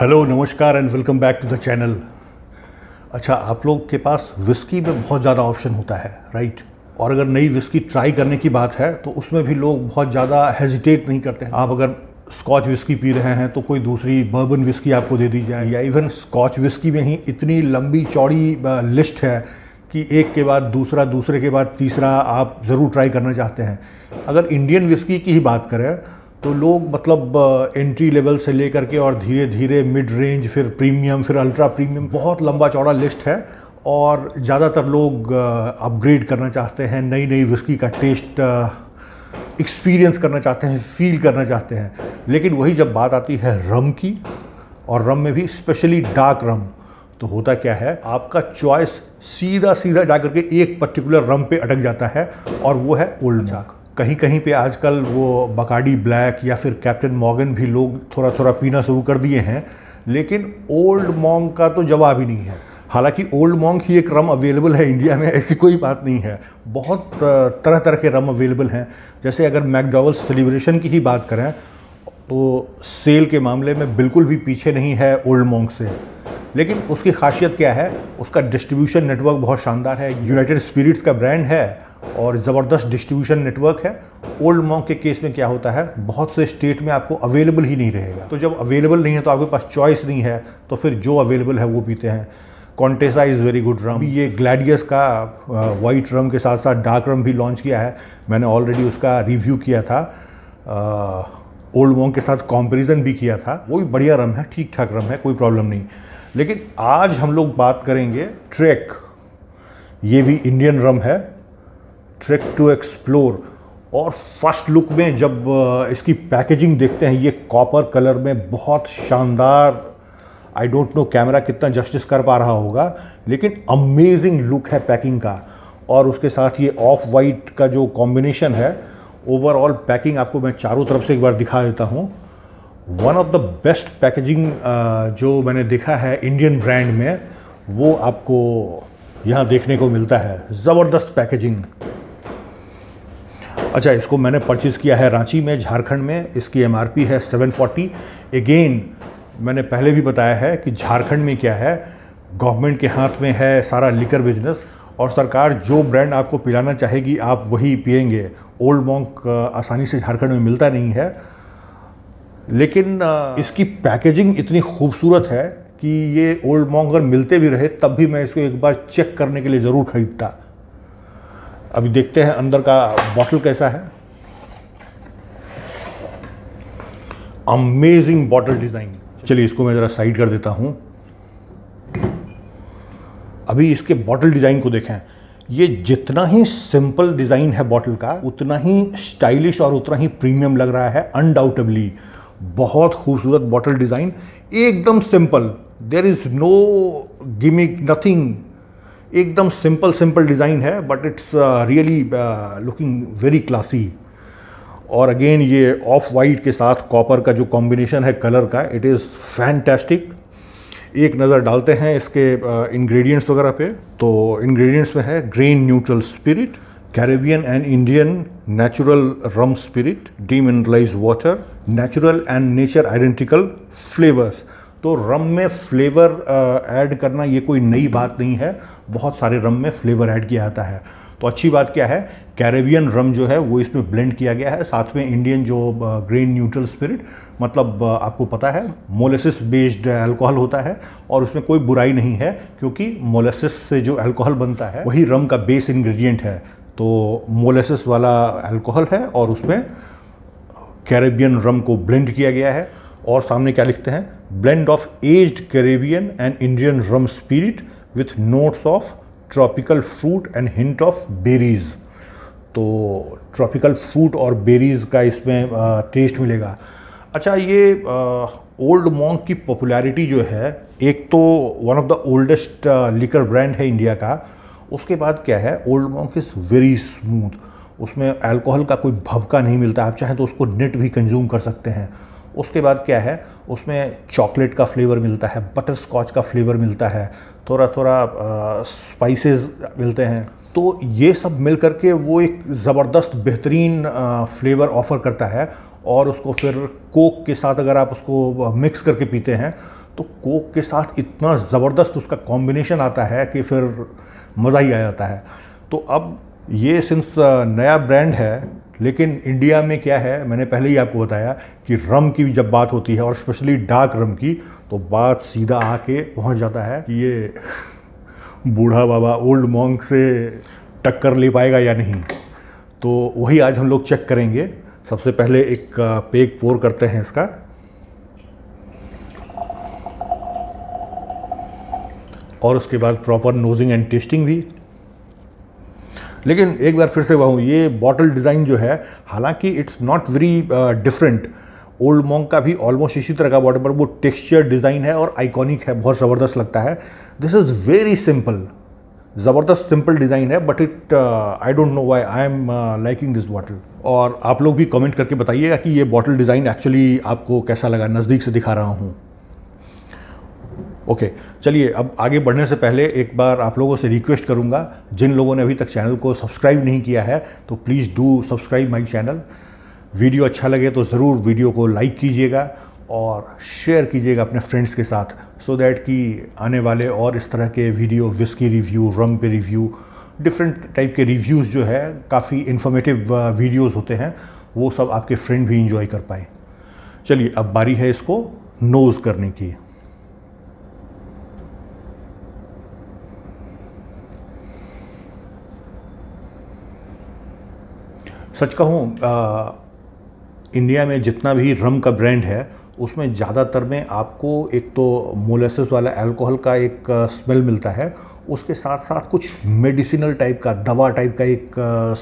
hello नमस्कार and welcome back to the channel अच्छा आप लोग के पास विस्की में बहुत ज़्यादा ऑप्शन होता है राइट और अगर नई विस्की ट्राई करने की बात है तो उसमें भी लोग बहुत ज़्यादा हेजिटेट नहीं करते हैं आप अगर स्कॉच विस्की पी रहे हैं तो कोई दूसरी बर्बन विस्की आपको दे दी जाए या इवन स्कॉच विस्की में ही इतनी लंबी चौड़ी लिस्ट है कि एक के बाद दूसरा दूसरे के बाद तीसरा आप ज़रूर ट्राई करना चाहते हैं अगर इंडियन विस्की की ही बात करें तो लोग मतलब एंट्री लेवल से लेकर के और धीरे धीरे मिड रेंज फिर प्रीमियम फिर अल्ट्रा प्रीमियम बहुत लंबा चौड़ा लिस्ट है और ज़्यादातर लोग अपग्रेड करना चाहते हैं नई नई विस्की का टेस्ट एक्सपीरियंस करना चाहते हैं फील करना चाहते हैं लेकिन वही जब बात आती है रम की और रम में भी स्पेशली डार्क रम तो होता क्या है आपका चॉइस सीधा सीधा जा के एक पर्टिकुलर रम पे अटक जाता है और वो है ओल्ड मॉक कहीं कहीं पे आजकल वो बकाडी ब्लैक या फिर कैप्टन मॉगन भी लोग थोड़ा थोड़ा पीना शुरू कर दिए हैं लेकिन ओल्ड मॉन्ग का तो जवाब ही नहीं है हालांकि ओल्ड मॉन्ग ही एक रम अवेलेबल है इंडिया में ऐसी कोई बात नहीं है बहुत तरह तरह के रम अवेलेबल हैं जैसे अगर मैकडॉवल सेलिब्रेशन की ही बात करें तो सेल के मामले में बिल्कुल भी पीछे नहीं है ओल्ड मॉन्ग से लेकिन उसकी खासियत क्या है उसका डिस्ट्रीब्यूशन नेटवर्क बहुत शानदार है यूनाइटेड स्पिरिट्स का ब्रांड है और ज़बरदस्त डिस्ट्रीब्यूशन नेटवर्क है ओल्ड मॉक के केस में क्या होता है बहुत से स्टेट में आपको अवेलेबल ही नहीं रहेगा तो जब अवेलेबल नहीं है तो आपके पास चॉइस नहीं है तो फिर जो अवेलेबल है वो पीते हैं Contessa is very good rum ये ग्लैडियस का वाइट रम के साथ साथ डार्क रम भी लॉन्च किया है मैंने ऑलरेडी उसका रिव्यू किया था ओल्ड मॉक के साथ कॉम्पेरिजन भी किया था वो भी बढ़िया रम है ठीक ठाक रम है कोई प्रॉब्लम नहीं लेकिन आज हम लोग बात करेंगे ट्रैक ये भी इंडियन रम है ट्रिक टू एक्सप्लोर और फर्स्ट लुक में जब इसकी पैकेजिंग देखते हैं ये कॉपर कलर में बहुत शानदार आई डोंट नो कैमरा कितना जस्टिस कर पा रहा होगा लेकिन अमेजिंग लुक है पैकिंग का और उसके साथ ये ऑफ वाइट का जो कॉम्बिनेशन है ओवरऑल पैकिंग आपको मैं चारों तरफ से एक बार दिखा देता हूँ one of the best packaging जो मैंने देखा है इंडियन ब्रांड में वो आपको यहाँ देखने को मिलता है ज़बरदस्त पैकेजिंग अच्छा इसको मैंने परचेज़ किया है रांची में झारखंड में इसकी एम है सेवन फोर्टी अगेन मैंने पहले भी बताया है कि झारखंड में क्या है गवर्नमेंट के हाथ में है सारा लिकर बिजनेस और सरकार जो ब्रांड आपको पिलाना चाहेगी आप वही पियेंगे ओल्ड मॉन्क आसानी से झारखंड में मिलता नहीं है लेकिन इसकी पैकेजिंग इतनी खूबसूरत है कि ये ओल्ड मॉन्क अगर मिलते भी रहे तब भी मैं इसको एक बार चेक करने के लिए ज़रूर ख़रीदता अभी देखते हैं अंदर का बॉटल कैसा है अमेजिंग बॉटल डिज़ाइन चलिए इसको मैं ज़रा साइड कर देता हूं अभी इसके बॉटल डिज़ाइन को देखें ये जितना ही सिंपल डिज़ाइन है बॉटल का उतना ही स्टाइलिश और उतना ही प्रीमियम लग रहा है अनडाउटेबली बहुत खूबसूरत बॉटल डिज़ाइन एकदम simple there is no gimmick nothing एकदम सिंपल सिंपल डिज़ाइन है but it's really looking very classy और अगेन ये ऑफ वाइट के साथ कॉपर का जो कॉम्बिनेशन है कलर का इट इज़ फैंटेस्टिक एक नज़र डालते हैं इसके इंग्रेडिएंट्स uh, वगैरह पे तो इंग्रेडिएंट्स में है green neutral spirit Caribbean and Indian natural rum spirit demineralise water natural and nature identical flavours तो रम में फ्लेवर ऐड करना ये कोई नई बात नहीं है बहुत सारे रम में फ्लेवर ऐड किया जाता है तो अच्छी बात क्या है कैरेबियन रम जो है वो इसमें ब्लेंड किया गया है साथ में इंडियन जो ग्रेन न्यूट्रल स्पिरिट मतलब आपको पता है मोलेसिस बेस्ड अल्कोहल होता है और उसमें कोई बुराई नहीं है क्योंकि मोलेसिस से जो अल्कोहल बनता है वही रम का बेस इंग्रेडिएंट है तो मोलेसिस वाला अल्कोहल है और उसमें कैरेबियन रम को ब्लेंड किया गया है और सामने क्या लिखते हैं blend of aged Caribbean and Indian rum spirit with notes of tropical fruit and hint of berries तो ट्रॉपिकल फ्रूट और बेरीज का इसमें टेस्ट मिलेगा अच्छा ये ओल्ड मॉन्क की पॉपुलैरिटी जो है एक तो one of the oldest liquor brand है इंडिया का उसके बाद क्या है Old Monk is very smooth उसमें अल्कोहल का कोई भबका नहीं मिलता आप चाहें तो उसको नेट भी कंज्यूम कर सकते हैं उसके बाद क्या है उसमें चॉकलेट का फ्लेवर मिलता है बटर स्कॉच का फ्लेवर मिलता है थोड़ा थोड़ा स्पाइसेस मिलते हैं तो ये सब मिल कर के वो एक ज़बरदस्त बेहतरीन फ्लेवर ऑफ़र करता है और उसको फिर कोक के साथ अगर आप उसको मिक्स करके पीते हैं तो कोक के साथ इतना ज़बरदस्त उसका कॉम्बिनेशन आता है कि फिर मज़ा ही आ जाता है तो अब ये सिंस नया ब्रांड है लेकिन इंडिया में क्या है मैंने पहले ही आपको बताया कि रम की जब बात होती है और स्पेशली डार्क रम की तो बात सीधा आके पहुंच जाता है कि ये बूढ़ा बाबा ओल्ड मॉन्ग से टक्कर ले पाएगा या नहीं तो वही आज हम लोग चेक करेंगे सबसे पहले एक पेक पोर करते हैं इसका और उसके बाद प्रॉपर नोजिंग एंड टेस्टिंग भी लेकिन एक बार फिर से कहूँ ये बॉटल डिज़ाइन जो है हालांकि it's not very different Old Monk का भी ऑलमोस्ट इसी तरह का बॉटल पर वो टेक्सचर डिज़ाइन है और आइकॉनिक है बहुत ज़बरदस्त लगता है दिस इज़ वेरी सिंपल ज़बरदस्त सिंपल डिज़ाइन है but it I don't know why I am liking this bottle और आप लोग भी कमेंट करके बताइएगा कि ये बॉटल डिज़ाइन एक्चुअली आपको कैसा लगा नज़दीक से दिखा रहा हूँ ओके चलिए अब आगे बढ़ने से पहले एक बार आप लोगों से रिक्वेस्ट करूँगा जिन लोगों ने अभी तक चैनल को सब्सक्राइब नहीं किया है तो please do subscribe my channel video अच्छा लगे तो ज़रूर वीडियो को लाइक कीजिएगा और शेयर कीजिएगा अपने फ्रेंड्स के साथ सो so दैट कि आने वाले और इस तरह के वीडियो विस्की रिव्यू रम पे रिव्यू डिफरेंट टाइप के रिव्यूज़ जो है काफ़ी इन्फॉर्मेटिव वीडियोज़ होते हैं वो सब आपके फ्रेंड भी इंजॉय कर पाए चलिए अब बारी है इसको नोज़ करने की सच कहूँ इंडिया में जितना भी रम का ब्रांड है उसमें ज़्यादातर में आपको एक तो मोलेसिस वाला अल्कोहल का एक स्मेल मिलता है उसके साथ साथ कुछ मेडिसिनल टाइप का दवा टाइप का एक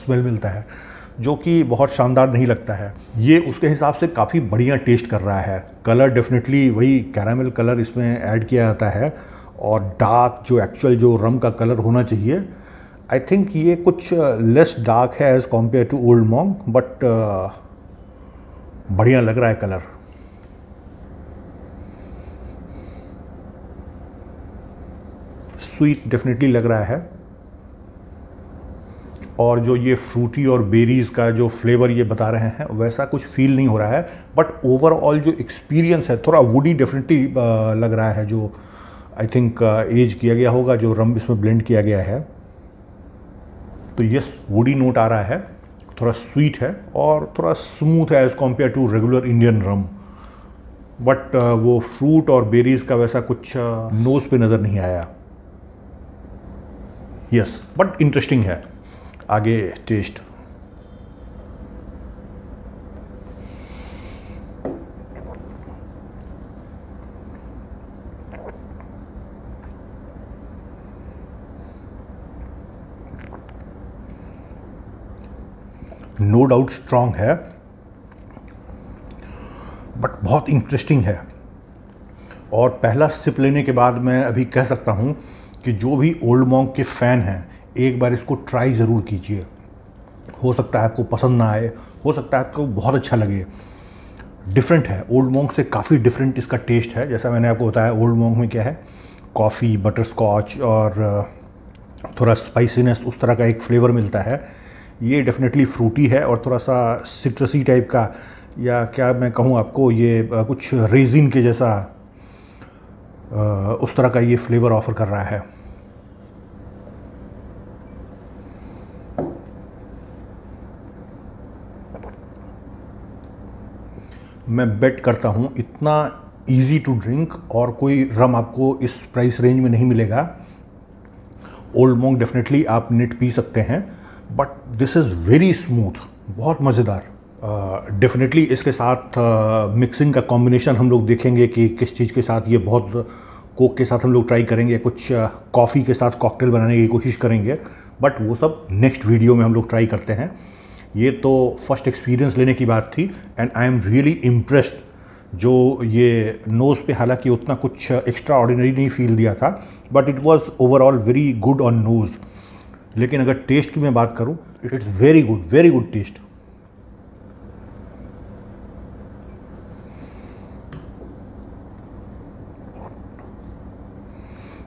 स्मेल मिलता है जो कि बहुत शानदार नहीं लगता है ये उसके हिसाब से काफ़ी बढ़िया टेस्ट कर रहा है कलर डेफिनेटली वही कैरामिल कलर इसमें ऐड किया जाता है और डार्क जो एक्चुअल जो रम का कलर होना चाहिए आई थिंक ये कुछ लेस uh, डार्क है as compare to Old Monk but बढ़िया लग रहा है कलर स्वीट डेफिनेटली लग रहा है और जो ये फ्रूटी और बेरीज़ का जो फ्लेवर ये बता रहे हैं वैसा कुछ फील नहीं हो रहा है बट ओवरऑल जो एक्सपीरियंस है थोड़ा वुडी डेफिनेटली uh, लग रहा है जो आई थिंक एज किया गया होगा जो रम इसमें ब्लेंड किया गया है तो ये वुडी नोट आ रहा है थोड़ा स्वीट है और थोड़ा स्मूथ है as compare to regular Indian rum but वो फ्रूट और बेरीज का वैसा कुछ नोज़ uh, पे नज़र नहीं आया यस बट इंटरेस्टिंग है आगे टेस्ट डाउट स्ट्रांग है बट बहुत इंटरेस्टिंग है और पहला सिप लेने के बाद मैं अभी कह सकता हूँ कि जो भी ओल्ड मॉन्ग के फ़ैन हैं एक बार इसको ट्राई ज़रूर कीजिए हो सकता है आपको पसंद ना आए हो सकता है आपको बहुत अच्छा लगे डिफरेंट है ओल्ड मोंग से काफ़ी डिफरेंट इसका टेस्ट है जैसा मैंने आपको बताया ओल्ड मॉन्ग में क्या है कॉफ़ी बटर स्कॉच और थोड़ा स्पाइसीनेस उस तरह का एक फ्लेवर मिलता है ये डेफिनेटली फ्रूटी है और थोड़ा सा सिट्रसी टाइप का या क्या मैं कहूँ आपको ये कुछ रेजिन के जैसा उस तरह का ये फ्लेवर ऑफ़र कर रहा है मैं बेट करता हूँ इतना इजी टू ड्रिंक और कोई रम आपको इस प्राइस रेंज में नहीं मिलेगा ओल्ड मोंग डेफिनेटली आप निट पी सकते हैं but this is very smooth बहुत मज़ेदार डेफिनेटली uh, इसके साथ मिक्सिंग uh, का कॉम्बिनेशन हम लोग देखेंगे कि किस चीज़ के साथ ये बहुत कोक के साथ हम लोग ट्राई करेंगे कुछ कॉफ़ी के साथ कॉकटेल बनाने की कोशिश करेंगे बट वो सब नेक्स्ट वीडियो में हम लोग ट्राई करते हैं ये तो फर्स्ट एक्सपीरियंस लेने की बात थी and I am really impressed जो ये नोज़ पे हालांकि उतना कुछ एक्स्ट्रा ऑर्डिनरी नहीं फील दिया था but it was overall very good on nose लेकिन अगर टेस्ट की मैं बात करूं it's very good very good taste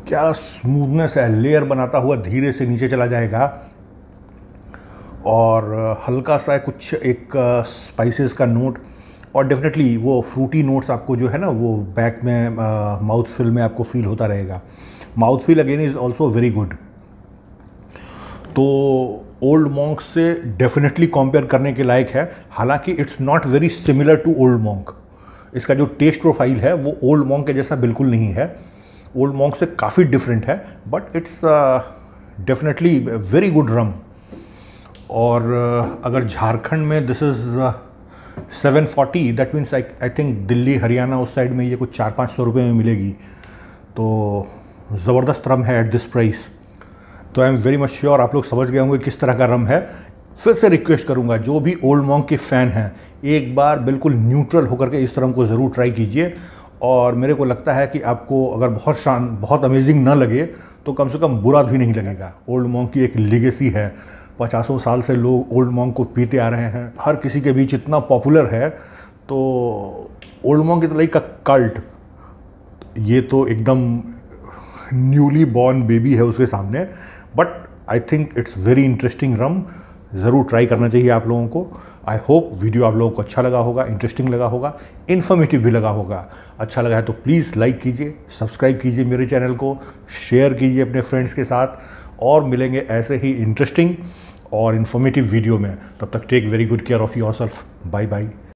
क्या स्मूथनेस है लेयर बनाता हुआ धीरे से नीचे चला जाएगा और uh, हल्का सा है कुछ एक स्पाइसेस uh, का नोट और डेफिनेटली वो फ्रूटी नोट्स आपको जो है ना वो बैक में माउथ uh, फिल में आपको फील होता रहेगा mouth feel again is also very good तो ओल्ड मॉन्क से डेफिनेटली कंपेयर करने के लायक है हालांकि it's not very similar to Old Monk इसका जो टेस्ट प्रोफाइल है वो ओल्ड मॉन्क के जैसा बिल्कुल नहीं है ओल्ड मॉन्क से काफ़ी डिफरेंट है but it's definitely very good rum और uh, अगर झारखंड में this is seven forty that means I I think Delhi Haryana उस साइड में ये कुछ चार पाँच सौ रुपये में मिलेगी तो ज़बरदस्त रम है एट दिस प्राइस तो I am very much sure आप लोग समझ गए होंगे किस तरह का रम है फिर से रिक्वेस्ट करूंगा जो भी ओल्ड मॉन्ग के फ़ैन हैं एक बार बिल्कुल न्यूट्रल होकर के इस रम को ज़रूर ट्राई कीजिए और मेरे को लगता है कि आपको अगर बहुत शान बहुत अमेजिंग ना लगे तो कम से कम बुरा भी नहीं लगेगा ओल्ड मॉन्ग की एक लिगेसी है पचासों साल से लोग ओल्ड मॉन्ग को पीते आ रहे हैं हर किसी के बीच इतना पॉपुलर है तो ओल्ड मॉन्ग की लाइक का कल्ट ये तो एकदम न्यूली बॉर्न बेबी है उसके सामने but I think it's very interesting rum ज़रूर ट्राई करना चाहिए आप लोगों को आई होप वीडियो आप लोगों को अच्छा लगा होगा इंटरेस्टिंग लगा होगा इन्फॉर्मेटिव भी लगा होगा अच्छा लगा है तो प्लीज़ लाइक कीजिए सब्सक्राइब कीजिए मेरे चैनल को शेयर कीजिए अपने फ्रेंड्स के साथ और मिलेंगे ऐसे ही इंटरेस्टिंग और इन्फॉर्मेटिव वीडियो में तब तक take very good care of yourself bye bye